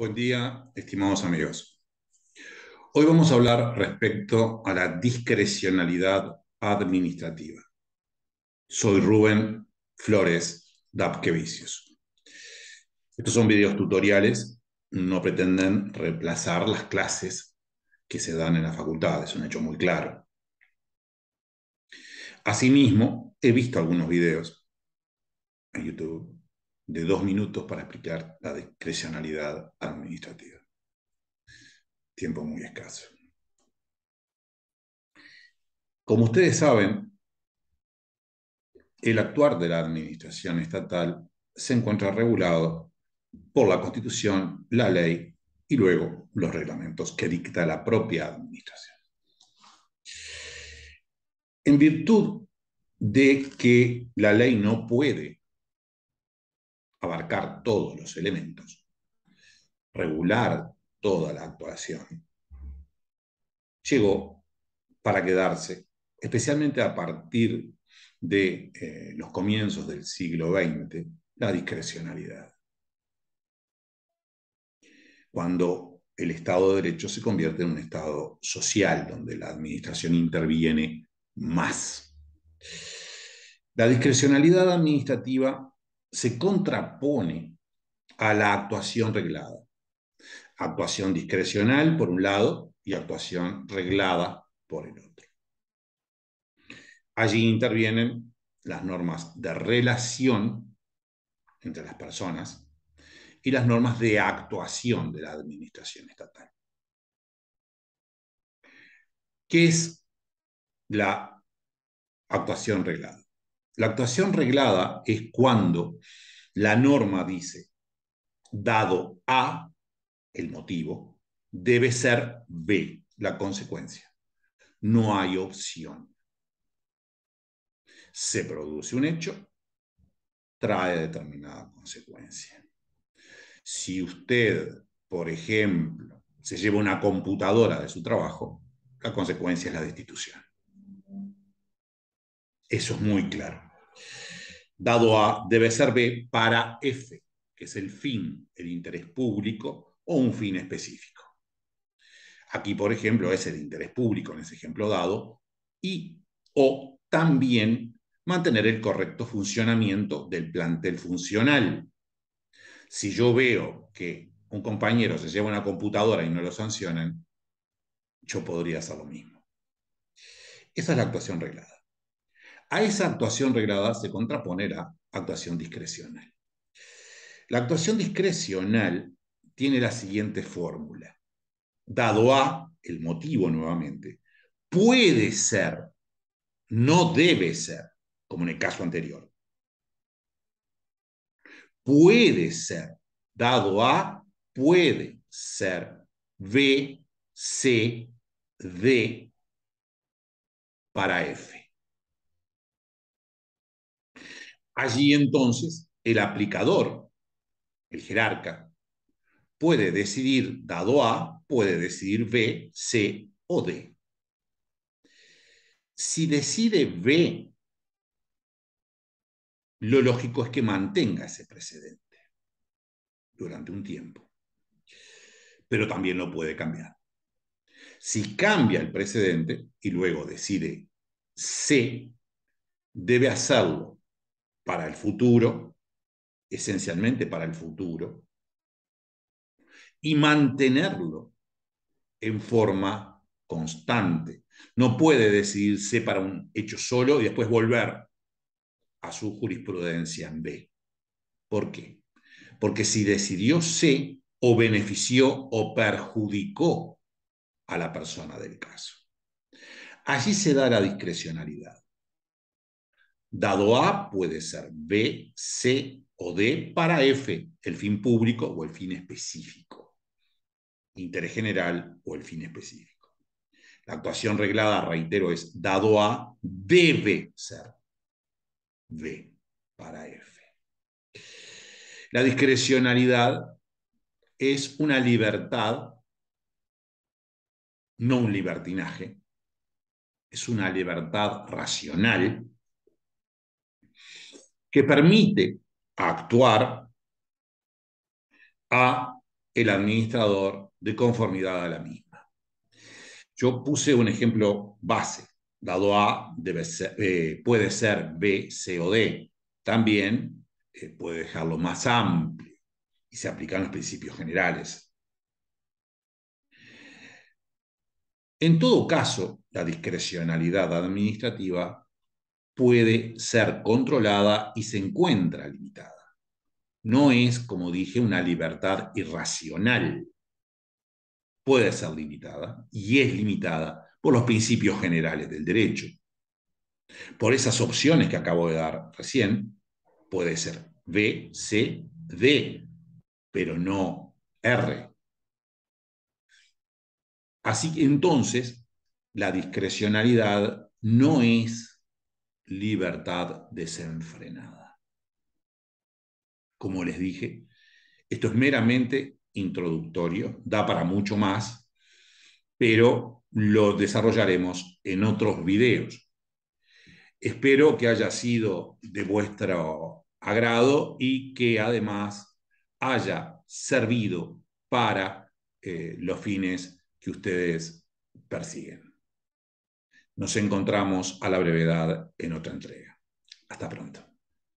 Buen día, estimados amigos. Hoy vamos a hablar respecto a la discrecionalidad administrativa. Soy Rubén Flores Dapkevicius. Estos son videos tutoriales, no pretenden reemplazar las clases que se dan en la facultad, es un hecho muy claro. Asimismo, he visto algunos videos en YouTube de dos minutos para explicar la discrecionalidad administrativa. Tiempo muy escaso. Como ustedes saben, el actuar de la administración estatal se encuentra regulado por la Constitución, la ley y luego los reglamentos que dicta la propia administración. En virtud de que la ley no puede abarcar todos los elementos, regular toda la actuación, llegó para quedarse, especialmente a partir de eh, los comienzos del siglo XX, la discrecionalidad. Cuando el Estado de Derecho se convierte en un Estado social, donde la administración interviene más. La discrecionalidad administrativa se contrapone a la actuación reglada. Actuación discrecional por un lado y actuación reglada por el otro. Allí intervienen las normas de relación entre las personas y las normas de actuación de la administración estatal. ¿Qué es la actuación reglada? La actuación reglada es cuando la norma dice, dado A, el motivo, debe ser B, la consecuencia. No hay opción. Se produce un hecho, trae determinada consecuencia. Si usted, por ejemplo, se lleva una computadora de su trabajo, la consecuencia es la destitución. Eso es muy claro dado A debe ser B para F, que es el fin, el interés público o un fin específico. Aquí, por ejemplo, es el interés público en ese ejemplo dado y o también mantener el correcto funcionamiento del plantel funcional. Si yo veo que un compañero se lleva una computadora y no lo sancionan, yo podría hacer lo mismo. Esa es la actuación reglada. A esa actuación reglada se la actuación discrecional. La actuación discrecional tiene la siguiente fórmula. Dado A, el motivo nuevamente, puede ser, no debe ser, como en el caso anterior. Puede ser, dado A, puede ser B, C, D para F. Allí entonces el aplicador, el jerarca, puede decidir dado A, puede decidir B, C o D. Si decide B, lo lógico es que mantenga ese precedente durante un tiempo, pero también lo puede cambiar. Si cambia el precedente y luego decide C, debe hacerlo para el futuro, esencialmente para el futuro, y mantenerlo en forma constante. No puede decidirse para un hecho solo y después volver a su jurisprudencia en B. ¿Por qué? Porque si decidió C o benefició o perjudicó a la persona del caso. Allí se da la discrecionalidad. Dado A puede ser B, C o D para F, el fin público o el fin específico, interés general o el fin específico. La actuación reglada, reitero, es dado A, debe ser B para F. La discrecionalidad es una libertad, no un libertinaje, es una libertad racional que permite actuar a el administrador de conformidad a la misma. Yo puse un ejemplo base, dado A debe eh, puede ser B, C o D. También eh, puede dejarlo más amplio y se aplican los principios generales. En todo caso, la discrecionalidad administrativa puede ser controlada y se encuentra limitada. No es, como dije, una libertad irracional. Puede ser limitada y es limitada por los principios generales del derecho. Por esas opciones que acabo de dar recién, puede ser B, C, D, pero no R. Así que entonces, la discrecionalidad no es libertad desenfrenada. Como les dije, esto es meramente introductorio, da para mucho más, pero lo desarrollaremos en otros videos. Espero que haya sido de vuestro agrado y que además haya servido para eh, los fines que ustedes persiguen. Nos encontramos a la brevedad en otra entrega. Hasta pronto.